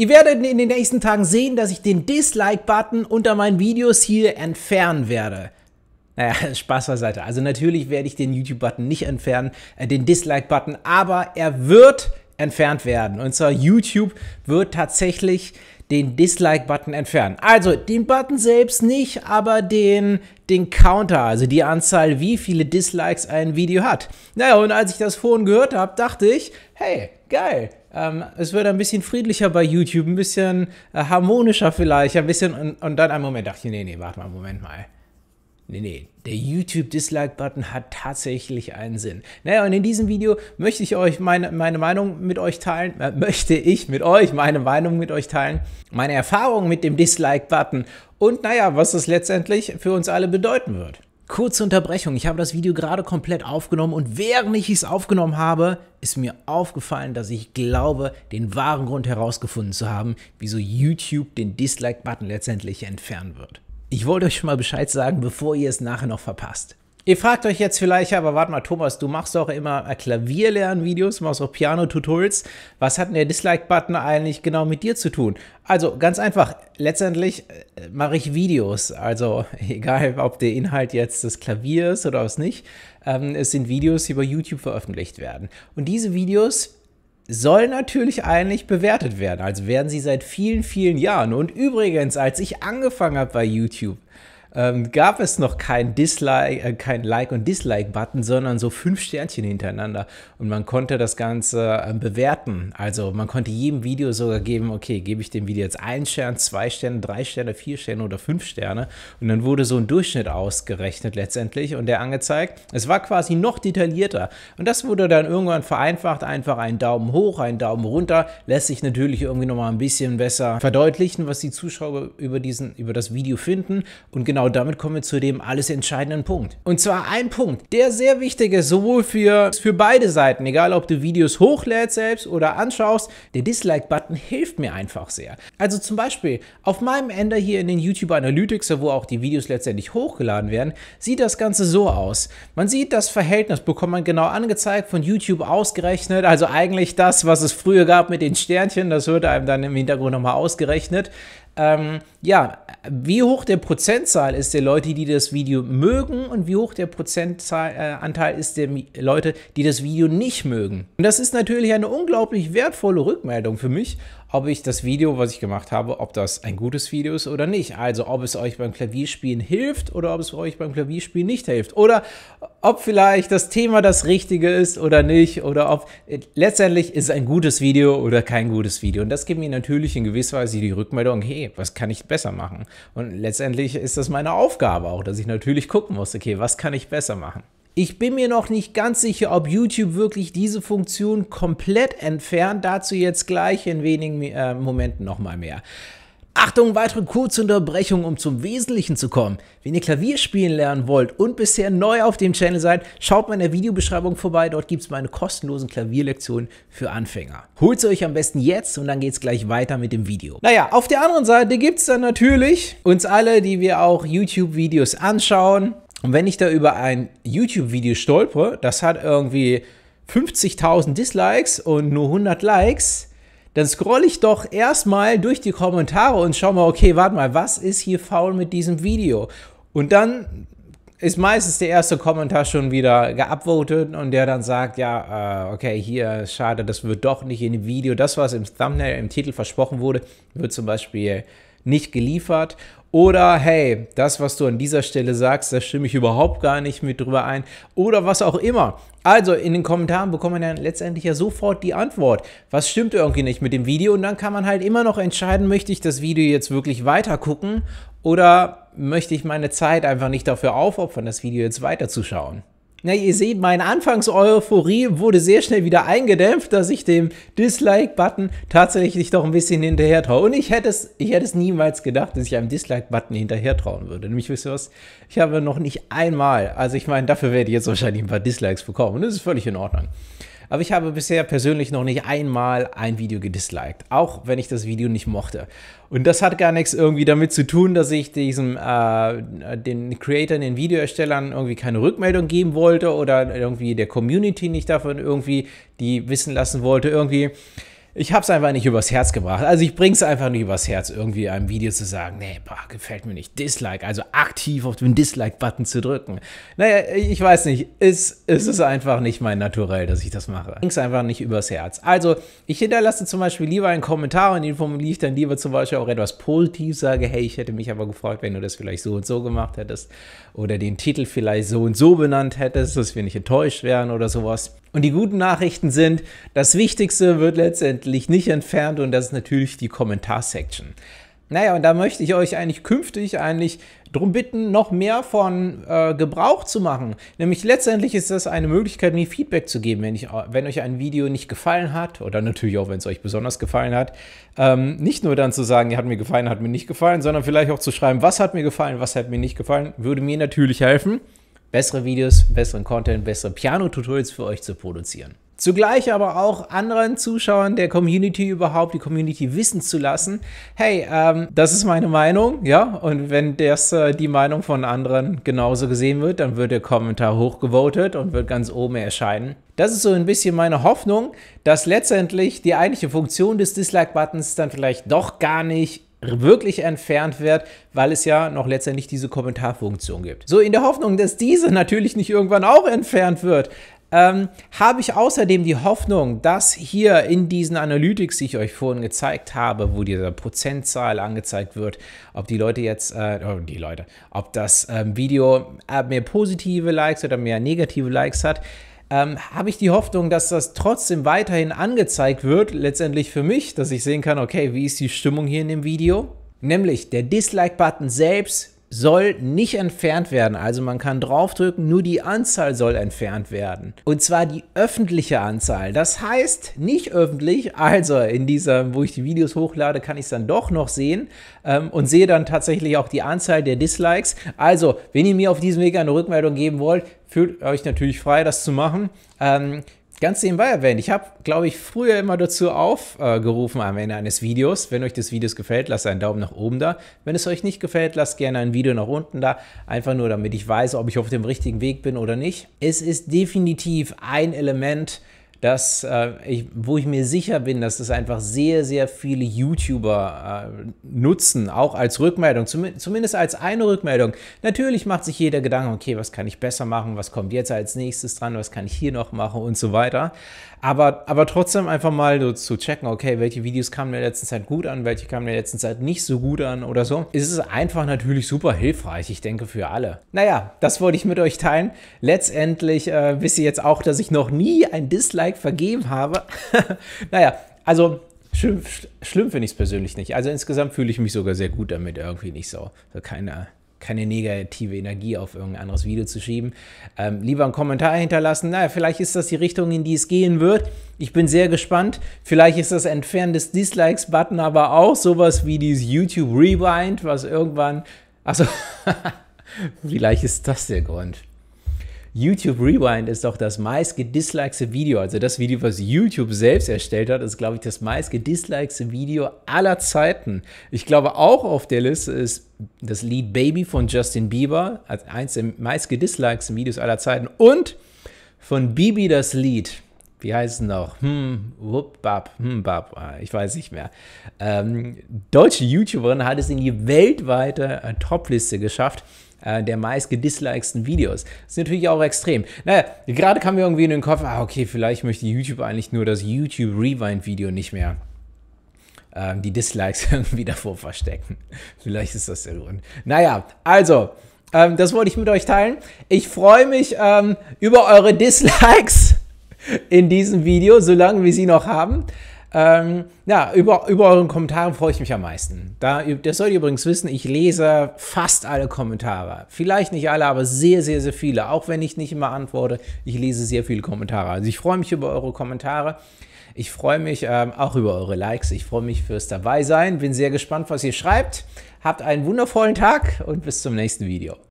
Ihr werdet in den nächsten Tagen sehen, dass ich den Dislike-Button unter meinen Videos hier entfernen werde. Naja, Spaß beiseite. Also natürlich werde ich den YouTube-Button nicht entfernen, äh, den Dislike-Button, aber er wird entfernt werden. Und zwar YouTube wird tatsächlich den Dislike-Button entfernen. Also den Button selbst nicht, aber den, den Counter, also die Anzahl, wie viele Dislikes ein Video hat. Naja, und als ich das vorhin gehört habe, dachte ich, hey, geil, ähm, es wird ein bisschen friedlicher bei YouTube, ein bisschen äh, harmonischer vielleicht, ein bisschen. Und, und dann einen Moment dachte ich, nee, nee, warte mal, Moment mal. Nee, nee, der YouTube-Dislike-Button hat tatsächlich einen Sinn. Naja, und in diesem Video möchte ich euch meine, meine Meinung mit euch teilen, äh, möchte ich mit euch meine Meinung mit euch teilen, meine Erfahrung mit dem Dislike-Button und naja, was das letztendlich für uns alle bedeuten wird. Kurze Unterbrechung, ich habe das Video gerade komplett aufgenommen und während ich es aufgenommen habe, ist mir aufgefallen, dass ich glaube, den wahren Grund herausgefunden zu haben, wieso YouTube den Dislike-Button letztendlich entfernen wird. Ich wollte euch schon mal Bescheid sagen, bevor ihr es nachher noch verpasst. Ihr fragt euch jetzt vielleicht, aber warte mal, Thomas, du machst doch immer Klavierlernvideos, machst auch Piano-Tutorials. Was hat denn der Dislike-Button eigentlich genau mit dir zu tun? Also ganz einfach, letztendlich äh, mache ich Videos. Also egal, ob der Inhalt jetzt das Klavier ist oder was nicht, ähm, es sind Videos, die über YouTube veröffentlicht werden. Und diese Videos sollen natürlich eigentlich bewertet werden. Also werden sie seit vielen, vielen Jahren. Und übrigens, als ich angefangen habe bei YouTube, ähm, gab es noch kein Dislike, äh, kein Like und Dislike-Button, sondern so fünf Sternchen hintereinander. Und man konnte das Ganze äh, bewerten. Also man konnte jedem Video sogar geben, okay, gebe ich dem Video jetzt ein Stern, zwei Sterne, drei Sterne, vier Sterne oder fünf Sterne. Und dann wurde so ein Durchschnitt ausgerechnet letztendlich und der angezeigt. Es war quasi noch detaillierter. Und das wurde dann irgendwann vereinfacht. Einfach einen Daumen hoch, einen Daumen runter. Lässt sich natürlich irgendwie nochmal ein bisschen besser verdeutlichen, was die Zuschauer über, diesen, über das Video finden. Und genau genau damit kommen wir zu dem alles entscheidenden Punkt. Und zwar ein Punkt, der sehr wichtig ist, sowohl für, für beide Seiten, egal ob du Videos hochlädst selbst oder anschaust, der Dislike-Button hilft mir einfach sehr. Also zum Beispiel auf meinem Ender hier in den YouTube Analytics, wo auch die Videos letztendlich hochgeladen werden, sieht das Ganze so aus. Man sieht das Verhältnis, bekommt man genau angezeigt, von YouTube ausgerechnet, also eigentlich das, was es früher gab mit den Sternchen, das wird einem dann im Hintergrund nochmal ausgerechnet ähm, ja, wie hoch der Prozentzahl ist der Leute, die das Video mögen und wie hoch der Prozentanteil äh, ist der Leute, die das Video nicht mögen. Und das ist natürlich eine unglaublich wertvolle Rückmeldung für mich ob ich das Video, was ich gemacht habe, ob das ein gutes Video ist oder nicht. Also ob es euch beim Klavierspielen hilft oder ob es euch beim Klavierspielen nicht hilft. Oder ob vielleicht das Thema das Richtige ist oder nicht. Oder ob äh, letztendlich ist ein gutes Video oder kein gutes Video. Und das gibt mir natürlich in gewisser Weise die Rückmeldung, hey, was kann ich besser machen? Und letztendlich ist das meine Aufgabe auch, dass ich natürlich gucken muss, okay, was kann ich besser machen? Ich bin mir noch nicht ganz sicher, ob YouTube wirklich diese Funktion komplett entfernt. Dazu jetzt gleich in wenigen äh, Momenten nochmal mehr. Achtung, weitere kurze Unterbrechung, um zum Wesentlichen zu kommen. Wenn ihr Klavier spielen lernen wollt und bisher neu auf dem Channel seid, schaut mal in der Videobeschreibung vorbei. Dort gibt es meine kostenlosen Klavierlektionen für Anfänger. Holt sie euch am besten jetzt und dann geht es gleich weiter mit dem Video. Naja, auf der anderen Seite gibt es dann natürlich uns alle, die wir auch YouTube-Videos anschauen, und wenn ich da über ein YouTube-Video stolpere, das hat irgendwie 50.000 Dislikes und nur 100 Likes, dann scrolle ich doch erstmal durch die Kommentare und schaue mal, okay, warte mal, was ist hier faul mit diesem Video? Und dann ist meistens der erste Kommentar schon wieder geupvotet und der dann sagt, ja, äh, okay, hier, schade, das wird doch nicht in dem Video. Das, was im Thumbnail, im Titel versprochen wurde, wird zum Beispiel nicht geliefert. Oder hey, das, was du an dieser Stelle sagst, da stimme ich überhaupt gar nicht mit drüber ein. Oder was auch immer. Also in den Kommentaren bekommt man dann letztendlich ja sofort die Antwort. Was stimmt irgendwie nicht mit dem Video? Und dann kann man halt immer noch entscheiden, möchte ich das Video jetzt wirklich weiter gucken oder möchte ich meine Zeit einfach nicht dafür aufopfern, das Video jetzt weiterzuschauen. Na, ihr seht, meine Anfangseuphorie wurde sehr schnell wieder eingedämpft, dass ich dem Dislike-Button tatsächlich doch ein bisschen hinterher traue. Und ich hätte, es, ich hätte es niemals gedacht, dass ich einem Dislike-Button hinterher trauen würde. Nämlich, wisst ihr was, ich habe noch nicht einmal, also ich meine, dafür werde ich jetzt wahrscheinlich ein paar Dislikes bekommen. Und das ist völlig in Ordnung aber ich habe bisher persönlich noch nicht einmal ein Video gedisliked, auch wenn ich das Video nicht mochte. Und das hat gar nichts irgendwie damit zu tun, dass ich diesem, äh, den Creatoren, den Videoerstellern irgendwie keine Rückmeldung geben wollte oder irgendwie der Community nicht davon irgendwie die wissen lassen wollte, irgendwie ich habe es einfach nicht übers Herz gebracht. Also ich bringe es einfach nicht übers Herz, irgendwie einem Video zu sagen, nee, boah, gefällt mir nicht. Dislike, also aktiv auf den Dislike-Button zu drücken. Naja, ich weiß nicht, es, es ist einfach nicht mein Naturell, dass ich das mache. Ich bringe es einfach nicht übers Herz. Also ich hinterlasse zum Beispiel lieber einen Kommentar und den formuliere ich dann lieber zum Beispiel auch etwas positiv, sage, hey, ich hätte mich aber gefreut, wenn du das vielleicht so und so gemacht hättest oder den Titel vielleicht so und so benannt hättest, dass wir nicht enttäuscht wären oder sowas. Und die guten Nachrichten sind, das Wichtigste wird letztendlich nicht entfernt und das ist natürlich die Kommentarsection. Naja, und da möchte ich euch eigentlich künftig eigentlich drum bitten, noch mehr von äh, Gebrauch zu machen. Nämlich letztendlich ist das eine Möglichkeit, mir Feedback zu geben, wenn, ich, wenn euch ein Video nicht gefallen hat oder natürlich auch, wenn es euch besonders gefallen hat. Ähm, nicht nur dann zu sagen, ihr hat mir gefallen, hat mir nicht gefallen, sondern vielleicht auch zu schreiben, was hat mir gefallen, was hat mir nicht gefallen, würde mir natürlich helfen bessere Videos, besseren Content, bessere Piano-Tutorials für euch zu produzieren. Zugleich aber auch anderen Zuschauern der Community überhaupt, die Community wissen zu lassen, hey, ähm, das ist meine Meinung, ja, und wenn das äh, die Meinung von anderen genauso gesehen wird, dann wird der Kommentar hochgevotet und wird ganz oben erscheinen. Das ist so ein bisschen meine Hoffnung, dass letztendlich die eigentliche Funktion des Dislike-Buttons dann vielleicht doch gar nicht wirklich entfernt wird, weil es ja noch letztendlich diese Kommentarfunktion gibt. So in der Hoffnung, dass diese natürlich nicht irgendwann auch entfernt wird, ähm, habe ich außerdem die Hoffnung, dass hier in diesen Analytics, die ich euch vorhin gezeigt habe, wo diese Prozentzahl angezeigt wird, ob die Leute jetzt, äh, oh, die Leute, ob das ähm, Video äh, mehr positive Likes oder mehr negative Likes hat, ähm, habe ich die Hoffnung, dass das trotzdem weiterhin angezeigt wird, letztendlich für mich, dass ich sehen kann, okay, wie ist die Stimmung hier in dem Video? Nämlich der Dislike-Button selbst soll nicht entfernt werden. Also man kann draufdrücken, nur die Anzahl soll entfernt werden. Und zwar die öffentliche Anzahl. Das heißt, nicht öffentlich, also in dieser, wo ich die Videos hochlade, kann ich es dann doch noch sehen ähm, und sehe dann tatsächlich auch die Anzahl der Dislikes. Also, wenn ihr mir auf diesem Weg eine Rückmeldung geben wollt, Fühlt euch natürlich frei, das zu machen. Ähm, ganz nebenbei erwähnt, ich habe, glaube ich, früher immer dazu aufgerufen am Ende eines Videos. Wenn euch das Video gefällt, lasst einen Daumen nach oben da. Wenn es euch nicht gefällt, lasst gerne ein Video nach unten da. Einfach nur, damit ich weiß, ob ich auf dem richtigen Weg bin oder nicht. Es ist definitiv ein Element, dass äh, ich, wo ich mir sicher bin, dass das einfach sehr, sehr viele YouTuber äh, nutzen, auch als Rückmeldung, zum, zumindest als eine Rückmeldung. Natürlich macht sich jeder Gedanken, okay, was kann ich besser machen, was kommt jetzt als nächstes dran, was kann ich hier noch machen und so weiter. Aber, aber trotzdem einfach mal so zu checken, okay, welche Videos kamen in der letzten Zeit gut an, welche kamen in der letzten Zeit nicht so gut an oder so, ist es einfach natürlich super hilfreich, ich denke, für alle. Naja, das wollte ich mit euch teilen. Letztendlich äh, wisst ihr jetzt auch, dass ich noch nie ein Dislike Like vergeben habe. naja, also schlimm, schlimm finde ich es persönlich nicht. Also insgesamt fühle ich mich sogar sehr gut damit, irgendwie nicht so. so keine, keine negative Energie auf irgendein anderes Video zu schieben. Ähm, lieber einen Kommentar hinterlassen. Naja, vielleicht ist das die Richtung, in die es gehen wird. Ich bin sehr gespannt. Vielleicht ist das Entfernen des Dislikes-Button aber auch sowas wie dieses YouTube Rewind, was irgendwann. Achso, vielleicht ist das der Grund. YouTube Rewind ist doch das meistgedislikeste Video. Also das Video, was YouTube selbst erstellt hat, ist, glaube ich, das meistgedislikeste Video aller Zeiten. Ich glaube, auch auf der Liste ist das Lied Baby von Justin Bieber, als eins der meistgedisliksten Videos aller Zeiten. Und von Bibi das Lied. Wie heißt es noch? Hm, whoop, bab, hm, bab. Ah, ich weiß nicht mehr. Ähm, deutsche YouTuberin hat es in die weltweite äh, Topliste geschafft äh, der meist gedislikedsten Videos. Das ist natürlich auch extrem. Naja, gerade kam mir irgendwie in den Kopf, ah, okay, vielleicht möchte YouTube eigentlich nur das YouTube Rewind-Video nicht mehr äh, die Dislikes irgendwie davor verstecken. Vielleicht ist das der Grund. Naja, also, ähm, das wollte ich mit euch teilen. Ich freue mich ähm, über eure Dislikes in diesem Video, solange wir sie noch haben. Ähm, ja, über, über euren Kommentare freue ich mich am meisten. Da, das sollt ihr übrigens wissen, ich lese fast alle Kommentare. Vielleicht nicht alle, aber sehr, sehr, sehr viele. Auch wenn ich nicht immer antworte, ich lese sehr viele Kommentare. Also ich freue mich über eure Kommentare. Ich freue mich ähm, auch über eure Likes. Ich freue mich fürs Dabeisein. Bin sehr gespannt, was ihr schreibt. Habt einen wundervollen Tag und bis zum nächsten Video.